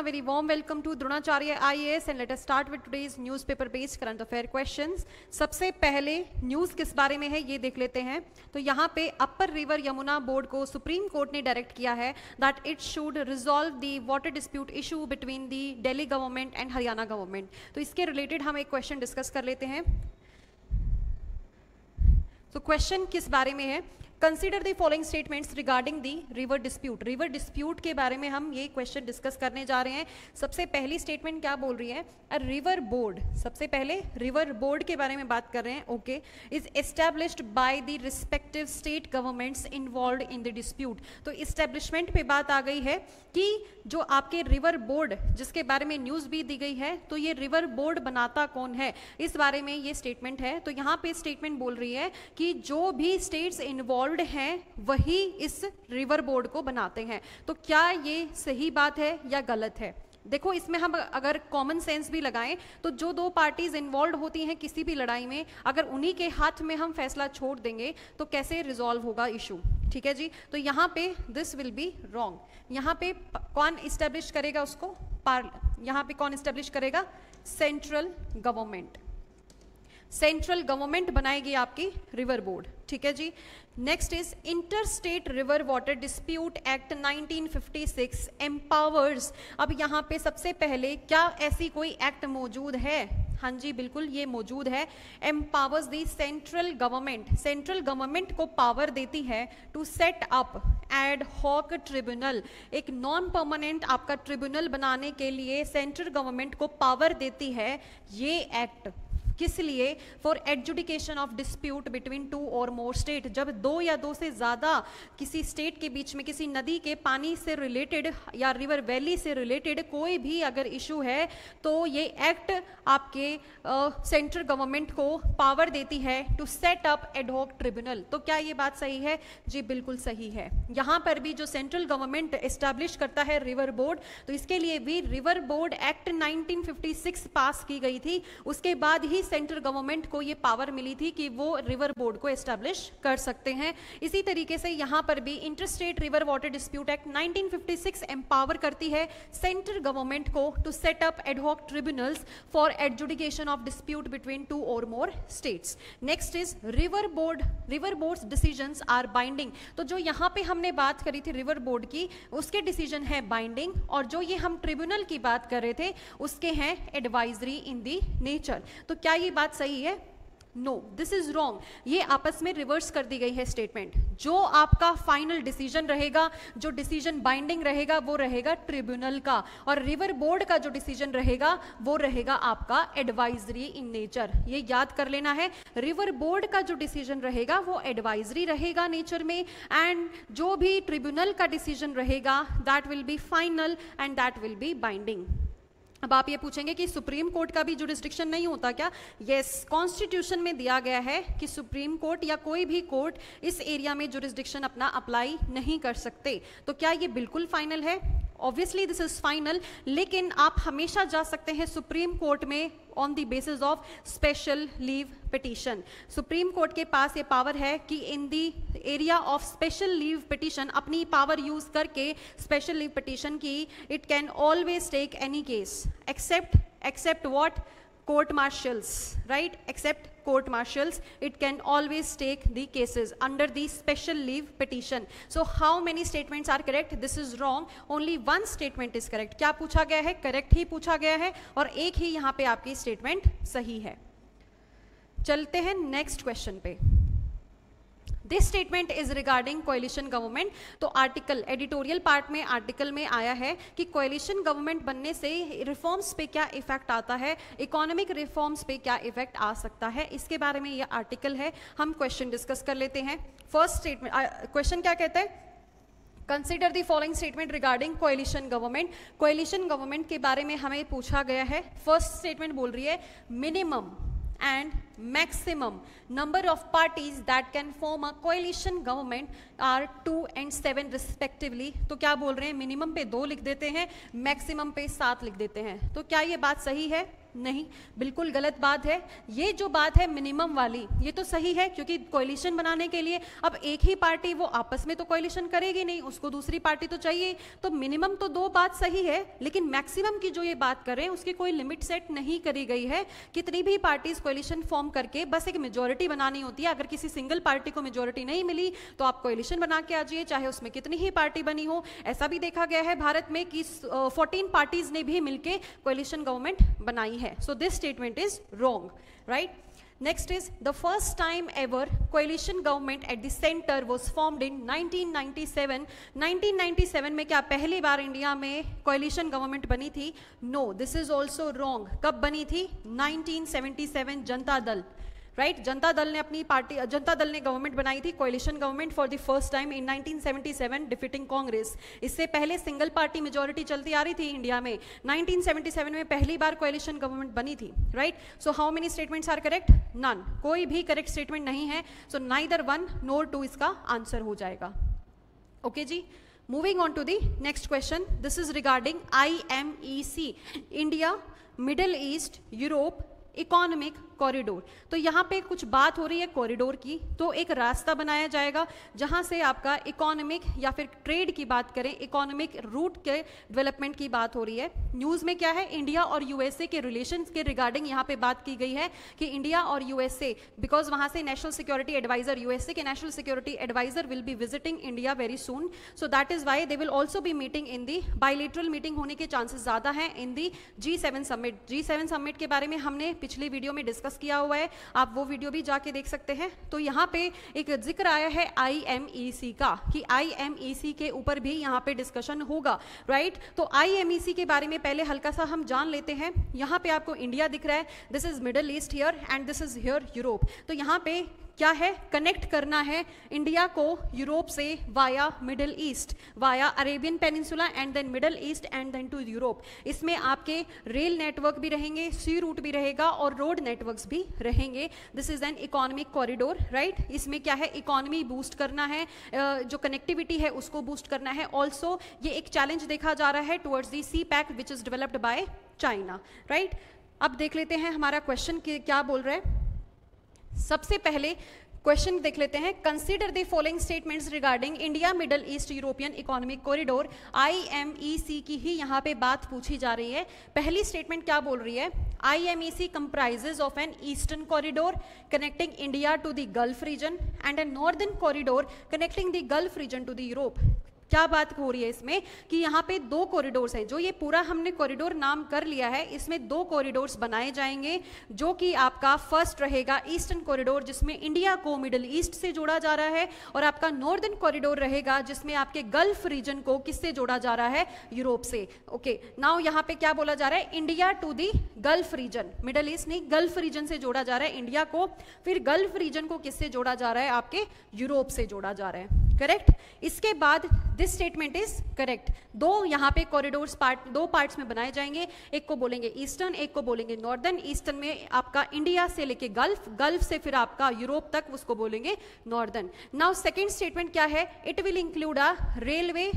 a very warm welcome to Dronacharya IAS and let us start with today's newspaper based current affair questions. सबसे पहले news किस बारे में है ये देख लेते हैं तो यहाँ पे अपर रिवर यमुना बोर्ड को सुप्रीम कोर्ट ने डायरेक्ट किया है that it should resolve the water dispute issue between the Delhi government and Haryana government तो इसके रिलेटेड हम एक क्वेश्चन डिस्कस कर लेते हैं तो so क्वेश्चन किस बारे में है consider the following statements regarding the river dispute river dispute के बारे में हम ये क्वेश्चन डिस्कस करने जा रहे हैं सबसे पहली स्टेटमेंट क्या बोल रही है अ रिवर बोर्ड सबसे पहले रिवर बोर्ड के बारे में बात कर रहे हैं okay is established by the respective state governments involved in the dispute तो इस्टेब्लिशमेंट पे बात आ गई है कि जो आपके रिवर बोर्ड जिसके बारे में न्यूज़ भी दी गई है तो ये रिवर बोर्ड बनाता कौन है इस बारे में ये स्टेटमेंट है तो यहाँ पे स्टेटमेंट बोल रही है कि जो भी स्टेट्स इन्वॉल्व बोर्ड हैं वही इस रिवर बोर्ड को बनाते हैं तो क्या ये सही बात है या गलत है देखो इसमें हम अगर कॉमन सेंस भी लगाएं तो जो दो पार्टीज इन्वॉल्व होती हैं किसी भी लड़ाई में अगर उन्हीं के हाथ में हम फैसला छोड़ देंगे तो कैसे रिजॉल्व होगा इशू ठीक है जी तो यहाँ पे दिस विल बी रॉन्ग यहाँ पे कौन इस्टेब्लिश करेगा उसको पार्ल यहाँ पे कौन इस्टेब्लिश करेगा सेंट्रल गवर्नमेंट सेंट्रल गवर्नमेंट बनाएगी आपकी रिवर बोर्ड ठीक है जी next is inter state river water dispute act 1956 empowers अब यहाँ पे सबसे पहले क्या ऐसी कोई एक्ट मौजूद है हाँ जी बिल्कुल ये मौजूद है empowers the central government central government को पावर देती है to set up ad hoc tribunal एक नॉन परमानेंट आपका ट्रिब्यूनल बनाने के लिए सेंट्रल गवर्नमेंट को पावर देती है ये एक्ट किस लिए for adjudication of dispute between two or more state जब दो या दो से ज़्यादा किसी स्टेट के बीच में किसी नदी के पानी से रिलेटेड या रिवर वैली से रिलेटेड कोई भी अगर इशू है तो ये एक्ट आपके सेंट्रल गवर्नमेंट को पावर देती है to set up ad hoc tribunal तो क्या ये बात सही है जी बिल्कुल सही है यहाँ पर भी जो सेंट्रल गवर्नमेंट इस्टेब्लिश करता है रिवर बोर्ड तो इसके लिए भी रिवर बोर्ड एक्ट 1956 पास की गई थी उसके बाद ही सेंट्रल गवर्नमेंट को ये पावर मिली थी कि वो रिवर बोर्ड को एस्टेब्लिश कर सकते हैं इसी तरीके से यहाँ पर भी inter state river water dispute act 1956 empower करती है सेंट्रल गवर्नमेंट को to set up ad hoc tribunals for adjudication of dispute between two or more states next is river board river board decision are binding तो जो यहाँ पे हमने बात करी थी रिवर बोर्ड की उसके डिसीजन है बाइंडिंग और जो ये हम ट्रिब्यूनल की बात कर रहे थे उसके हैं एडवाइजरी इन दी नेचर तो क्या ये बात सही है नो दिस इज रॉन्ग ये आपस में रिवर्स कर दी गई है स्टेटमेंट जो आपका फाइनल डिसीजन रहेगा जो डिसीजन बाइंडिंग रहेगा वो रहेगा ट्रिब्यूनल का और रिवर बोर्ड का जो डिसीजन रहेगा वो रहेगा आपका एडवाइजरी इन नेचर ये याद कर लेना है रिवर बोर्ड का जो डिसीजन रहेगा वो एडवाइजरी रहेगा नेचर में एंड जो भी ट्रिब्यूनल का डिसीजन रहेगा that will be final and that will be binding अब आप ये पूछेंगे कि सुप्रीम कोर्ट का भी जुडिस्ट्रिक्शन नहीं होता क्या यस yes, कॉन्स्टिट्यूशन में दिया गया है कि सुप्रीम कोर्ट या कोई भी कोर्ट इस एरिया में जुडिस्ट्रिक्शन अपना अप्लाई नहीं कर सकते तो क्या ये बिल्कुल फाइनल है ऑब्वियसली दिस इज फाइनल लेकिन आप हमेशा जा सकते हैं सुप्रीम कोर्ट में on the basis of special leave petition supreme court के पास ये पावर है कि in the area of special leave petition अपनी पावर यूज करके स्पेशल लीव पिटीशन की it can always take any case except except what court martials, right? Except court martials, it can always take the cases under the special leave petition. So how many statements are correct? This is wrong. Only one statement is correct. kya pucha gaya hai correct hi pucha gaya hai aur ek hi yahan pe aapki statement sahi hai chalte hain next question pe this statement is regarding coalition government तो article editorial part में article में आया है कि coalition government बनने से reforms पे क्या इफेक्ट आता है इकोनॉमिक रिफॉर्म्स पे क्या इफेक्ट आ सकता है इसके बारे में यह आर्टिकल है हम क्वेश्चन डिस्कस कर लेते हैं फर्स्ट स्टेटमेंट क्वेश्चन क्या कहते हैं consider the following statement regarding coalition government coalition government के बारे में हमें पूछा गया है फर्स्ट स्टेटमेंट बोल रही है minimum and maximum number of parties that can form a coalition government are two and seven respectively तो क्या बोल रहे हैं मिनिमम पे दो लिख देते हैं मैक्सिमम पे सात लिख देते हैं तो क्या ये बात सही है नहीं बिल्कुल गलत बात है ये जो बात है मिनिमम वाली ये तो सही है क्योंकि कोलिशन बनाने के लिए अब एक ही पार्टी वो आपस में तो कोयलिशन करेगी नहीं उसको दूसरी पार्टी तो चाहिए तो मिनिमम तो दो बात सही है लेकिन मैक्सिमम की जो ये बात करें उसकी कोई लिमिट सेट नहीं करी गई है कितनी भी पार्टीज कोलिशन फॉर्म करके बस एक मेजोरिटी बनानी होती है अगर किसी सिंगल पार्टी को मेजोरिटी नहीं मिली तो आप कोयलिशन बना के आ जाइए चाहे उसमें कितनी ही पार्टी बनी हो ऐसा भी देखा गया है भारत में कि फोर्टीन पार्टीज ने भी मिलकर कोयलिशन गवर्नमेंट बनाई है so this statement is wrong right next is the first time ever coalition government at the was formed in 1997. 1997 में क्या पहली बार इंडिया में कोलिशन गवर्नमेंट बनी थी no this is also wrong कब बनी थी नाइनटीन सेवन जनता दल राइट जनता दल ने अपनी पार्टी जनता दल ने गवर्नमेंट बनाई थी coalition government for the first time in 1977 defeating Congress इससे पहले सिंगल पार्टी मेजोरिटी चलती आ रही थी इंडिया में 1977 में पहली बार कोलिशन गवर्नमेंट बनी थी right so how many statements are correct none कोई भी करेक्ट स्टेटमेंट नहीं है so neither one nor two इसका आंसर हो जाएगा ओके okay जी moving on to the next question this is regarding I India Middle East Europe economic corridor तो यहाँ पे कुछ बात हो रही है कॉरिडोर की तो एक रास्ता बनाया जाएगा जहाँ से आपका इकोनॉमिक या फिर ट्रेड की बात करें इकोनॉमिक रूट के डेवलपमेंट की बात हो रही है न्यूज़ में क्या है इंडिया और यूएसए के रिलेशन के रिगार्डिंग यहाँ पे बात की गई है कि इंडिया और यूएसए बिकॉज वहाँ से नेशनल सिक्योरिटी एडवाइजर यूएसए के national security adviser will be visiting India very soon so that is why they will also be meeting in the bilateral meeting होने के चांसेस ज़्यादा हैं in the G seven summit G seven summit के बारे में हमने पिछली video में डिस्कस डिस्कस किया हुआ है आप वो वीडियो भी जाके देख सकते हैं तो यहाँ पे एक जिक्र आया है आई e का कि आई e के ऊपर भी यहाँ पे डिस्कशन होगा राइट तो आई e के बारे में पहले हल्का सा हम जान लेते हैं यहाँ पे आपको इंडिया दिख रहा है this is Middle East here and this is here Europe तो यहाँ पे क्या है कनेक्ट करना है इंडिया को यूरोप से via Middle East via Arabian peninsula and then Middle East and then to Europe इसमें आपके रेल नेटवर्क भी रहेंगे सी रूट भी रहेगा और रोड नेटवर्क्स भी रहेंगे this is an economic corridor right इसमें क्या है इकोनॉमी बूस्ट करना है जो कनेक्टिविटी है उसको बूस्ट करना है ऑल्सो ये एक चैलेंज देखा जा रहा है towards the CPEC which is developed by China right अब देख लेते हैं हमारा क्वेश्चन क्या बोल रहा है सबसे पहले क्वेश्चन देख लेते हैं consider the following statements regarding India Middle East European economic corridor IMEC की ही यहां पे बात पूछी जा रही है पहली स्टेटमेंट क्या बोल रही है IMEC comprises of an eastern corridor connecting India to the Gulf region and a northern corridor connecting the Gulf region to the Europe क्या बात हो रही है इसमें कि यहाँ पे दो कॉरिडोर्स है जो ये पूरा हमने कॉरिडोर नाम कर लिया है इसमें दो कॉरिडोर्स बनाए जाएंगे जो कि आपका फर्स्ट रहेगा ईस्टर्न कॉरिडोर जिसमें इंडिया को मिडल ईस्ट से जोड़ा जा रहा है और आपका नॉर्दर्न कॉरिडोर रहेगा जिसमें आपके गल्फ रीजन को किससे जोड़ा जा रहा है यूरोप से ओके नाउ यहाँ पे क्या बोला जा रहा है India to the Gulf region Middle East नहीं गल्फ रीजन से जोड़ा जा रहा है इंडिया को फिर गल्फ रीजन को किससे जोड़ा जा रहा है आपके यूरोप से जोड़ा जा रहा है करेक्ट इसके बाद दिस स्टेटमेंट इज करेक्ट दो यहाँ पे कॉरिडोर्स पार्ट दो पार्ट्स में बनाए जाएंगे एक को बोलेंगे ईस्टर्न एक को बोलेंगे नॉर्दर्न ईस्टर्न में आपका इंडिया से लेके गल्फ गल्फ से फिर आपका यूरोप तक उसको बोलेंगे नॉर्दर्न नाउ सेकेंड स्टेटमेंट क्या है it will include a railway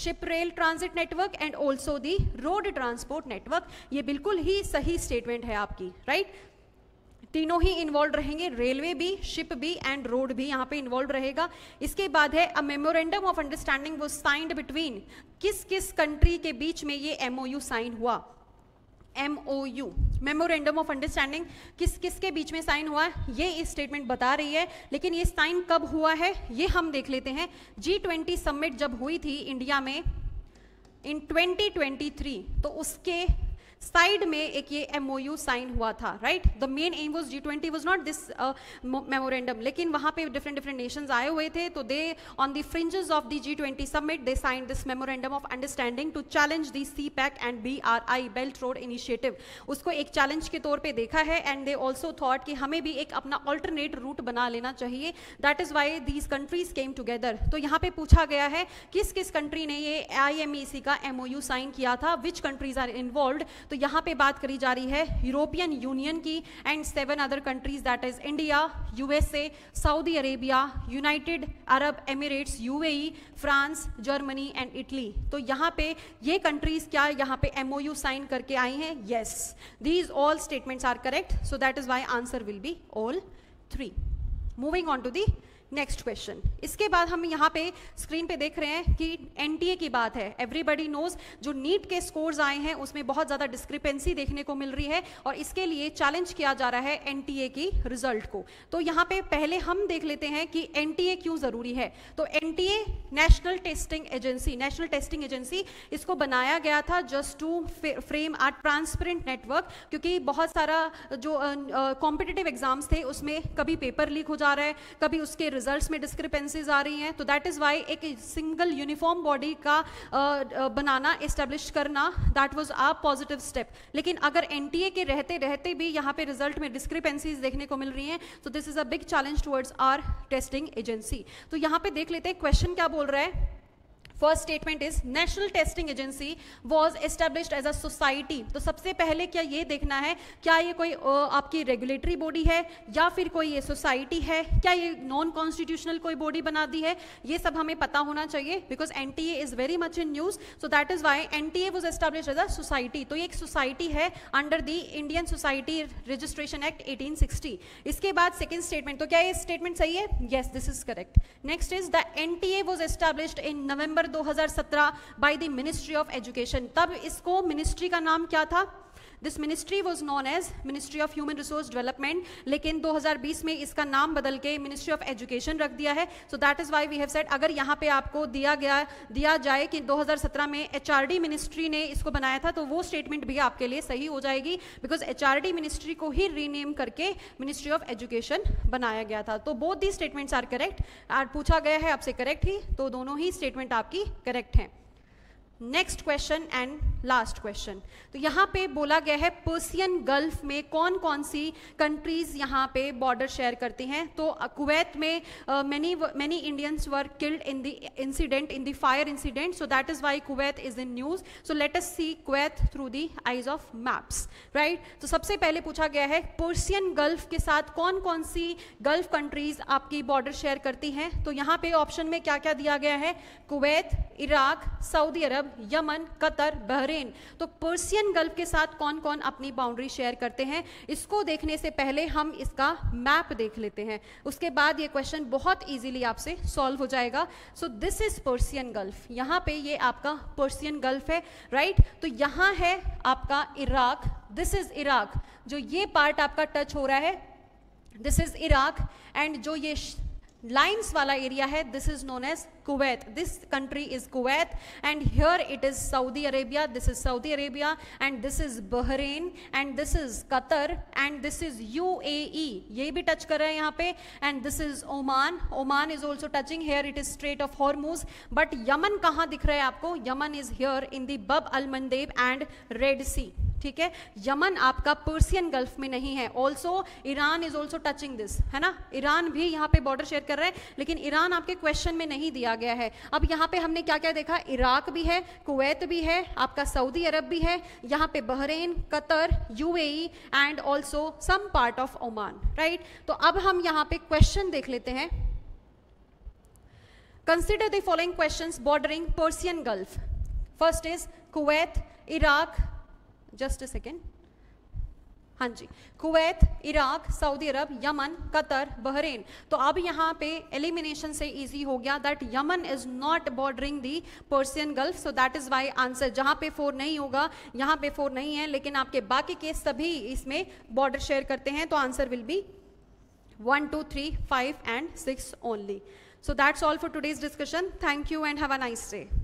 ship rail transit network and also the road transport network ये बिल्कुल ही सही स्टेटमेंट है आपकी राइट right? तीनों ही इन्वॉल्व रहेंगे रेलवे भी शिप भी एंड रोड भी यहाँ पे इन्वॉल्व रहेगा इसके बाद है अ मेमोरेंडम ऑफ अंडरस्टैंडिंग वो साइंड बिटवीन किस किस कंट्री के बीच में ये एमओयू साइन हुआ M O U memorandum of understanding किस किस के बीच में साइन हुआ ये इस स्टेटमेंट बता रही है लेकिन ये साइन कब हुआ है ये हम देख लेते हैं जी ट्वेंटी समिट जब हुई थी इंडिया में इन 2023 तो उसके साइड में एक ये एमओयू साइन हुआ था right the main aim was G twenty was not this memorandum लेकिन वहाँ पे डिफरेंट डिफरेंट नेशंस आए हुए थे तो they on the fringes of the G twenty summit they sign this memorandum of understanding to challenge the CPEC and B R I belt road initiative उसको एक challenge के तौर पर देखा है एंड दे ऑल्सो थॉट कि हमें भी एक अपना ऑल्टरनेट रूट बना लेना चाहिए that is why these countries came together तो यहाँ पे पूछा गया है किस किस कंट्री ने ये आई e का एमओयू साइन किया था विच कंट्रीज आर इन्वॉल्व तो यहाँ पे बात करी जा रही है यूरोपियन यूनियन की and seven other countries that is India USA Saudi Arabia United Arab Emirates UAE France Germany and Italy तो यहाँ पे ये कंट्रीज क्या यहाँ पे एमओयू साइन करके आई हैं yes these all statements are correct so that is why answer will be all three moving on to the next question इसके बाद हम यहाँ पे स्क्रीन पे देख रहे हैं कि एनटीए की बात है एवरीबडी नोज जो नीट के स्कोर्स आए हैं उसमें बहुत ज़्यादा डिस्क्रिपेंसी देखने को मिल रही है और इसके लिए चैलेंज किया जा रहा है एनटीए की रिजल्ट को तो यहाँ पे पहले हम देख लेते हैं कि एनटीए क्यों ज़रूरी है तो an National Testing Agency National Testing Agency इसको बनाया गया था just to frame our transparent network क्योंकि बहुत सारा जो कॉम्पिटेटिव uh, एग्जाम्स uh, थे उसमें कभी पेपर लीक हो जा रहा है कभी उसके रिजल्ट्स में डिस्क्रिपेंसीज आ रही हैं तो दैट इज़ वाई एक सिंगल यूनिफॉर्म बॉडी का बनाना इस्टेब्लिश करना that was a positive step लेकिन अगर एन के रहते रहते भी यहाँ पे रिजल्ट में डिस्क्रिपेंसीज देखने को मिल रही हैं तो this is a big challenge towards our testing agency तो यहाँ पे देख लेते हैं क्वेश्चन क्या बोल रहा है first statement is National Testing Agency was established as a society तो सबसे पहले क्या ये देखना है क्या ये कोई आपकी रेगुलेटरी बॉडी है या फिर कोई ये सोसाइटी है क्या ये नॉन कॉन्स्टिट्यूशनल कोई बॉडी बना दी है ये सब हमें पता होना चाहिए because N T A is very much in news so that is why N T A was establish as a society तो ये एक सोसाइटी है under the Indian Society Registration Act 1860 इसके बाद सेकेंड स्टेटमेंट तो क्या ये स्टेटमेंट सही है yes this is correct next is the N T A was established in November 2017 by the Ministry of Education तब इसको मिनिस्ट्री का नाम क्या था this ministry was known as Ministry of Human Resource Development लेकिन 2020 में इसका नाम बदल के मिनिस्ट्री ऑफ एजुकेशन रख दिया है so that is why we have set अगर यहाँ पे आपको दिया गया दिया जाए कि 2017 में एच मिनिस्ट्री ने इसको बनाया था तो वो स्टेटमेंट भी आपके लिए सही हो जाएगी बिकॉज एच मिनिस्ट्री को ही रीनेम करके मिनिस्ट्री ऑफ एजुकेशन बनाया गया था तो both the statements are correct or पूछा गया है आपसे करेक्ट ही तो दोनों ही स्टेटमेंट आपकी करेक्ट हैं next question and last question तो यहाँ पे बोला गया है पर्सियन गल्फ में कौन कौन सी कंट्रीज यहाँ पे बॉर्डर शेयर करती हैं तो कुवैत में many many Indians were killed in the incident in the fire incident so that is why Kuwait is in news so let us see Kuwait through the eyes of maps right तो सबसे पहले पूछा गया है Persian Gulf के साथ कौन कौन सी गल्फ कंट्रीज आपकी बॉर्डर शेयर करती हैं तो यहाँ पे ऑप्शन में क्या क्या दिया गया है Kuwait Iraq Saudi Arab Arab Yemen Qatar Bahrain तो पर्सियन गल्फ के साथ कौन कौन अपनी बाउंड्री शेयर करते हैं इसको देखने से पहले हम इसका मैप देख लेते हैं उसके बाद ये क्वेश्चन बहुत ईजिली आपसे सॉल्व हो जाएगा so this is Persian Gulf यहाँ पे ये आपका पर्सियन गल्फ है राइट right? तो यहाँ है आपका इराक दिस इज इराक जो ये पार्ट आपका टच हो रहा है दिस इज इराक एंड जो ये लाइंस वाला एरिया है this is known as Kuwait this country is Kuwait and here it is Saudi Arabia this is Saudi Arabia and this is Bahrain and this is Qatar and this is U A ये भी touch कर रहे हैं यहाँ पे and this is Oman Oman is also touching here it is Strait of Hormuz but Yemen कहाँ दिख रहा है आपको यमन इज हेयर इन दी बब अल मंदेब एंड रेड सी ठीक है यमन आपका पर्सियन गल्फ में नहीं है also Iran is also touching this है ना ईरान भी यहाँ पे बॉर्डर शेयर कर रहे हैं लेकिन ईरान आपके क्वेश्चन में नहीं दिया गया है अब यहाँ पे हमने क्या क्या देखा इराक भी है कुवैत भी है आपका सऊदी अरब भी है यहाँ पे Bahrain Qatar UAE and also some part of Oman right तो अब हम यहाँ पे क्वेश्चन देख लेते हैं consider the following questions bordering persian gulf first is kuwait iraq just a second हाँ जी Kuwait Iraq Saudi Arab Yemen Qatar Bahrain तो अब यहाँ पे एलिमिनेशन से इजी हो गया that Yemen is not bordering the Persian Gulf so that is why answer जहाँ पे फोर नहीं होगा यहाँ पे फोर नहीं है लेकिन आपके बाकी के सभी इसमें बॉर्डर शेयर करते हैं तो answer will be one two three five and six only so that's all for today's discussion thank you and have a nice day